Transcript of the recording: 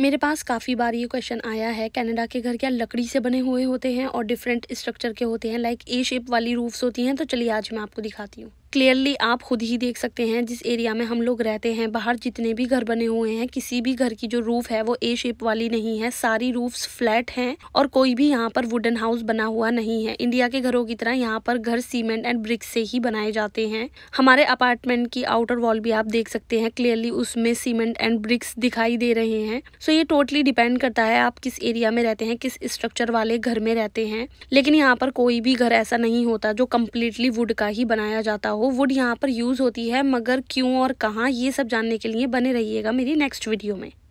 मेरे पास काफ़ी बार ये क्वेश्चन आया है कनाडा के घर क्या लकड़ी से बने हुए होते हैं और डिफरेंट स्ट्रक्चर के होते हैं लाइक ए शेप वाली रूफ्स होती हैं तो चलिए आज मैं आपको दिखाती हूँ क्लियरली आप खुद ही देख सकते हैं जिस एरिया में हम लोग रहते हैं बाहर जितने भी घर बने हुए हैं किसी भी घर की जो रूफ है वो ए शेप वाली नहीं है सारी रूफ्स फ्लैट हैं और कोई भी यहाँ पर वुडन हाउस बना हुआ नहीं है इंडिया के घरों की तरह यहाँ पर घर सीमेंट एंड ब्रिक्स से ही बनाए जाते हैं हमारे अपार्टमेंट की आउटर वॉल भी आप देख सकते हैं क्लियरली उसमें सीमेंट एंड ब्रिक्स दिखाई दे रहे हैं सो ये टोटली डिपेंड करता है आप किस एरिया में रहते हैं किस स्ट्रक्चर वाले घर में रहते हैं लेकिन यहाँ पर कोई भी घर ऐसा नहीं होता जो कम्प्लीटली वुड का ही बनाया जाता हो हो वुड यहाँ पर यूज़ होती है मगर क्यों और कहाँ ये सब जानने के लिए बने रहिएगा मेरी नेक्स्ट वीडियो में